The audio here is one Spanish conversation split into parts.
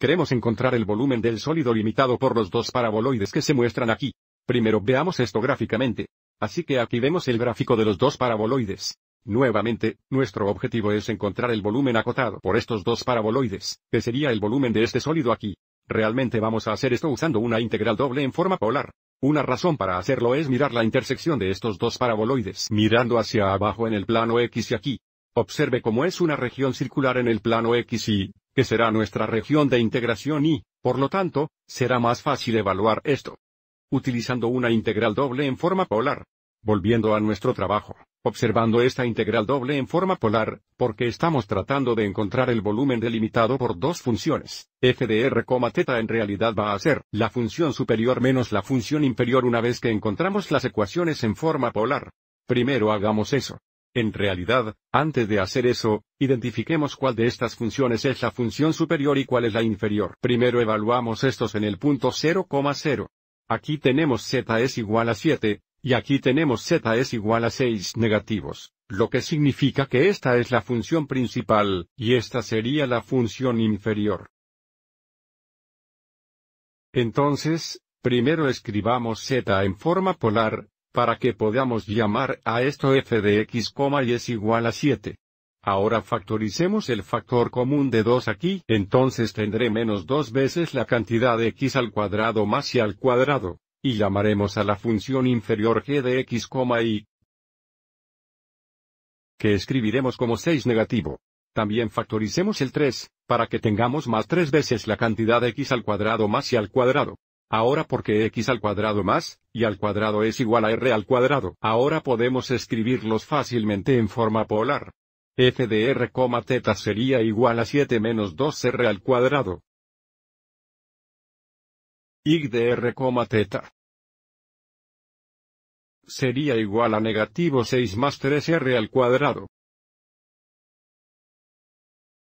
Queremos encontrar el volumen del sólido limitado por los dos paraboloides que se muestran aquí. Primero veamos esto gráficamente. Así que aquí vemos el gráfico de los dos paraboloides. Nuevamente, nuestro objetivo es encontrar el volumen acotado por estos dos paraboloides, que sería el volumen de este sólido aquí. Realmente vamos a hacer esto usando una integral doble en forma polar. Una razón para hacerlo es mirar la intersección de estos dos paraboloides mirando hacia abajo en el plano X y aquí. Observe cómo es una región circular en el plano X y, que será nuestra región de integración y, por lo tanto, será más fácil evaluar esto. Utilizando una integral doble en forma polar. Volviendo a nuestro trabajo, observando esta integral doble en forma polar, porque estamos tratando de encontrar el volumen delimitado por dos funciones, f de r, teta en realidad va a ser la función superior menos la función inferior una vez que encontramos las ecuaciones en forma polar. Primero hagamos eso. En realidad, antes de hacer eso, identifiquemos cuál de estas funciones es la función superior y cuál es la inferior. Primero evaluamos estos en el punto 0,0. Aquí tenemos z es igual a 7, y aquí tenemos z es igual a 6 negativos, lo que significa que esta es la función principal, y esta sería la función inferior. Entonces, primero escribamos z en forma polar, para que podamos llamar a esto f de x, y es igual a 7. Ahora factoricemos el factor común de 2 aquí, entonces tendré menos 2 veces la cantidad de x al cuadrado más y al cuadrado, y llamaremos a la función inferior g de x, y, que escribiremos como 6 negativo. También factoricemos el 3, para que tengamos más 3 veces la cantidad de x al cuadrado más y al cuadrado. Ahora porque x al cuadrado más, y al cuadrado es igual a r al cuadrado. Ahora podemos escribirlos fácilmente en forma polar. f de r, teta sería igual a 7 menos 2r al cuadrado. y de r, teta. sería igual a negativo 6 más 3r al cuadrado.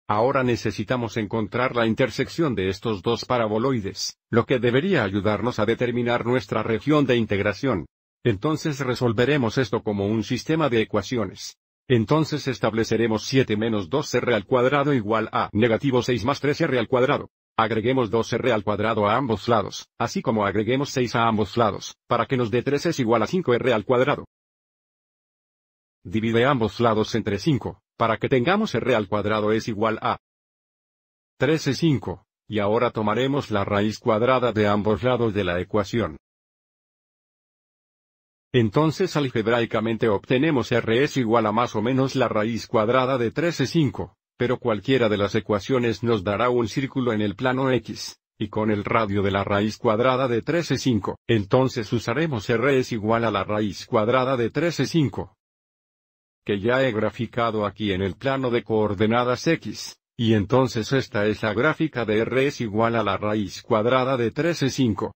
Ahora necesitamos encontrar la intersección de estos dos paraboloides, lo que debería ayudarnos a determinar nuestra región de integración. Entonces resolveremos esto como un sistema de ecuaciones. Entonces estableceremos 7 menos 2r al cuadrado igual a negativo 6 más 3r al cuadrado. Agreguemos 2r al cuadrado a ambos lados, así como agreguemos 6 a ambos lados, para que nos dé 3 es igual a 5r al cuadrado. Divide ambos lados entre 5. Para que tengamos r al cuadrado es igual a 13,5, y ahora tomaremos la raíz cuadrada de ambos lados de la ecuación. Entonces algebraicamente obtenemos r es igual a más o menos la raíz cuadrada de 13,5, pero cualquiera de las ecuaciones nos dará un círculo en el plano x, y con el radio de la raíz cuadrada de 5, Entonces usaremos r es igual a la raíz cuadrada de 5 que ya he graficado aquí en el plano de coordenadas x, y entonces esta es la gráfica de r es igual a la raíz cuadrada de 13,5.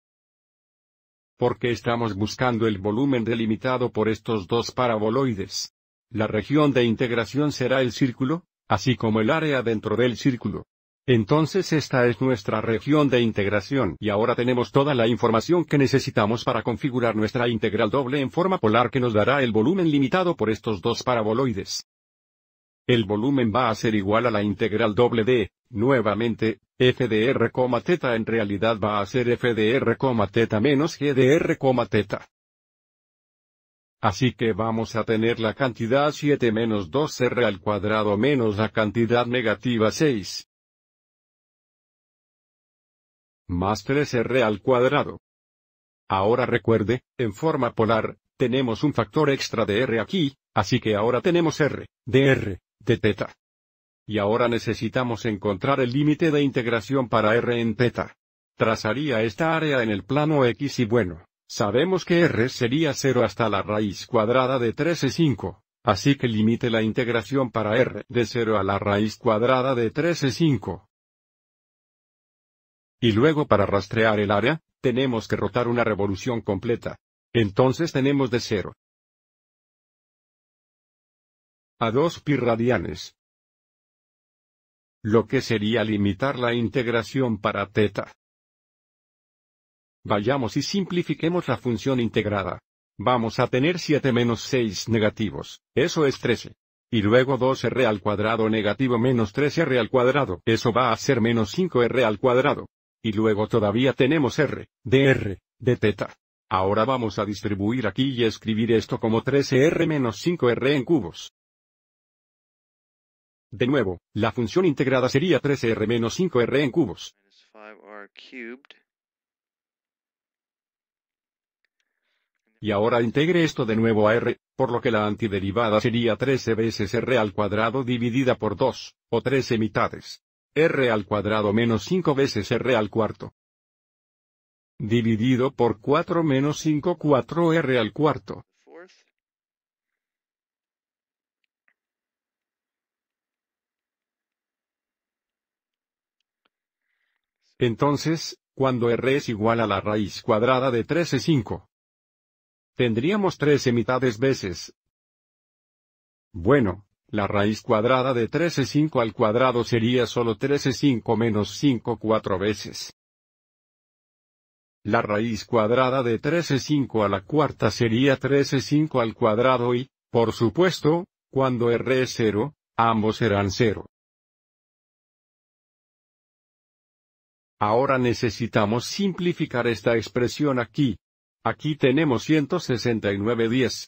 Porque estamos buscando el volumen delimitado por estos dos paraboloides. La región de integración será el círculo, así como el área dentro del círculo. Entonces esta es nuestra región de integración y ahora tenemos toda la información que necesitamos para configurar nuestra integral doble en forma polar que nos dará el volumen limitado por estos dos paraboloides. El volumen va a ser igual a la integral doble de, nuevamente, f de r, teta en realidad va a ser f de r, teta menos g de r, teta. Así que vamos a tener la cantidad 7 menos 2r al cuadrado menos la cantidad negativa 6 más 3r al cuadrado. Ahora recuerde, en forma polar, tenemos un factor extra de r aquí, así que ahora tenemos r, de r, de teta. Y ahora necesitamos encontrar el límite de integración para r en teta. Trazaría esta área en el plano x y bueno, sabemos que r sería 0 hasta la raíz cuadrada de 5, así que límite la integración para r de 0 a la raíz cuadrada de 5. Y luego para rastrear el área, tenemos que rotar una revolución completa. Entonces tenemos de 0 a 2 pi radianes. Lo que sería limitar la integración para teta. Vayamos y simplifiquemos la función integrada. Vamos a tener 7 menos 6 negativos, eso es 13. Y luego 2r al cuadrado negativo menos 3r al cuadrado, eso va a ser menos 5r al cuadrado. Y luego todavía tenemos R, dr, de teta. Ahora vamos a distribuir aquí y escribir esto como 13R-5R menos en cubos. De nuevo, la función integrada sería 13R-5R menos en cubos. Y ahora integre esto de nuevo a R, por lo que la antiderivada sería 13 veces R al cuadrado dividida por 2, o 13 mitades r al cuadrado menos 5 veces r al cuarto. Dividido por 4 menos 5 4r al cuarto. Entonces, cuando r es igual a la raíz cuadrada de 13 5. Tendríamos 13 mitades veces. Bueno, la raíz cuadrada de 13,5 al cuadrado sería solo 13,5 menos 5 cuatro veces. La raíz cuadrada de 13,5 a la cuarta sería 13,5 al cuadrado y, por supuesto, cuando r es 0, ambos serán 0. Ahora necesitamos simplificar esta expresión aquí. Aquí tenemos 169 10.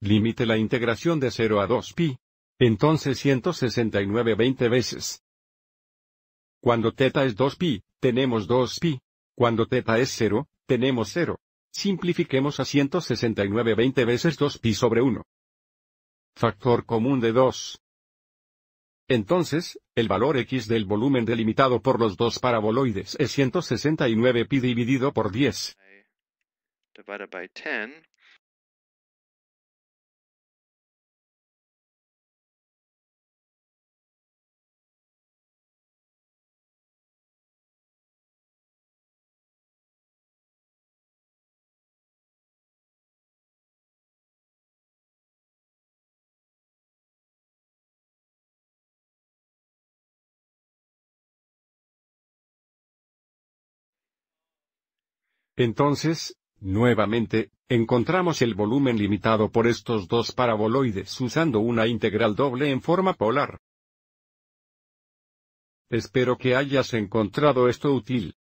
Límite la integración de 0 a 2pi. Entonces 169 20 veces. Cuando teta es 2pi, tenemos 2pi. Cuando teta es 0, tenemos 0. Simplifiquemos a 169 20 veces 2pi sobre 1. Factor común de 2. Entonces, el valor x del volumen delimitado por los dos paraboloides es 169 pi dividido por 10. Entonces, nuevamente, encontramos el volumen limitado por estos dos paraboloides usando una integral doble en forma polar. Espero que hayas encontrado esto útil.